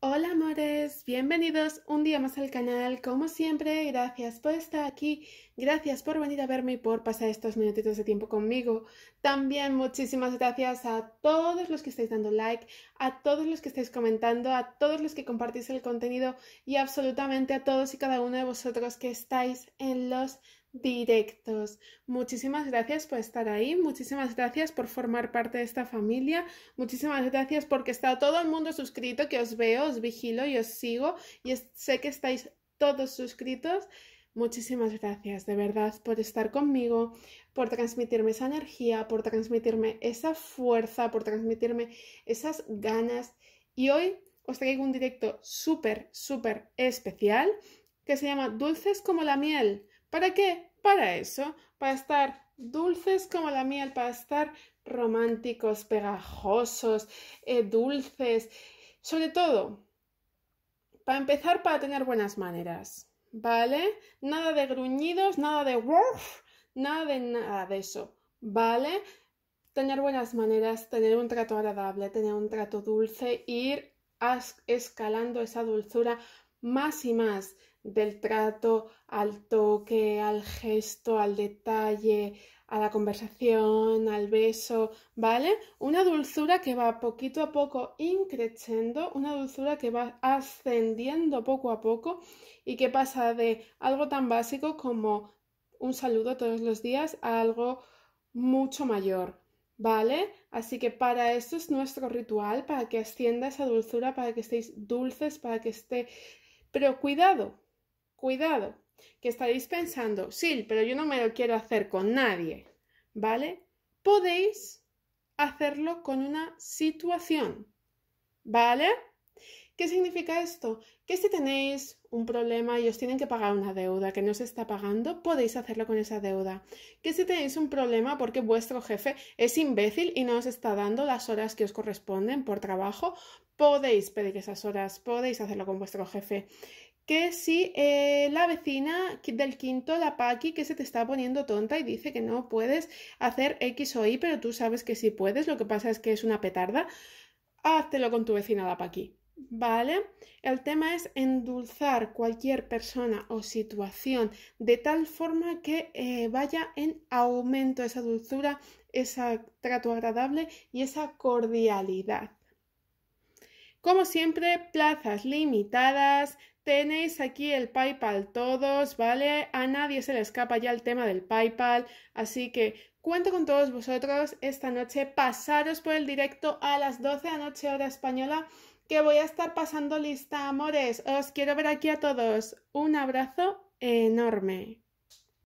Hola amores, bienvenidos un día más al canal, como siempre, gracias por estar aquí, gracias por venir a verme y por pasar estos minutitos de tiempo conmigo. También muchísimas gracias a todos los que estáis dando like, a todos los que estáis comentando, a todos los que compartís el contenido y absolutamente a todos y cada uno de vosotros que estáis en los directos. Muchísimas gracias por estar ahí, muchísimas gracias por formar parte de esta familia, muchísimas gracias porque está todo el mundo suscrito, que os veo, os vigilo y os sigo y sé que estáis todos suscritos. Muchísimas gracias de verdad por estar conmigo, por transmitirme esa energía, por transmitirme esa fuerza, por transmitirme esas ganas. Y hoy os traigo un directo súper, súper especial que se llama Dulces como la miel ¿Para qué? Para eso, para estar dulces como la miel, para estar románticos, pegajosos, eh, dulces, sobre todo, para empezar, para tener buenas maneras, ¿vale? Nada de gruñidos, nada de woof, nada de nada de eso, ¿vale? Tener buenas maneras, tener un trato agradable, tener un trato dulce, ir escalando esa dulzura más y más del trato al toque, al gesto, al detalle, a la conversación, al beso, ¿vale? Una dulzura que va poquito a poco increciendo, una dulzura que va ascendiendo poco a poco y que pasa de algo tan básico como un saludo todos los días a algo mucho mayor, ¿vale? Así que para esto es nuestro ritual, para que ascienda esa dulzura, para que estéis dulces, para que esté pero cuidado, cuidado, que estaréis pensando, sí, pero yo no me lo quiero hacer con nadie, ¿vale? Podéis hacerlo con una situación, ¿vale? ¿Qué significa esto? Que si tenéis un problema y os tienen que pagar una deuda que no se está pagando, podéis hacerlo con esa deuda. Que si tenéis un problema porque vuestro jefe es imbécil y no os está dando las horas que os corresponden por trabajo, podéis pedir esas horas, podéis hacerlo con vuestro jefe que si eh, la vecina del quinto, la Paqui, que se te está poniendo tonta y dice que no puedes hacer X o Y, pero tú sabes que sí puedes, lo que pasa es que es una petarda, háztelo con tu vecina la Paqui. ¿Vale? El tema es endulzar cualquier persona o situación de tal forma que eh, vaya en aumento esa dulzura, ese trato agradable y esa cordialidad. Como siempre, plazas limitadas. Tenéis aquí el PayPal todos, ¿vale? A nadie se le escapa ya el tema del PayPal, así que Cuento con todos vosotros esta noche. Pasaros por el directo a las 12 de noche hora española que voy a estar pasando lista, amores. Os quiero ver aquí a todos. Un abrazo enorme.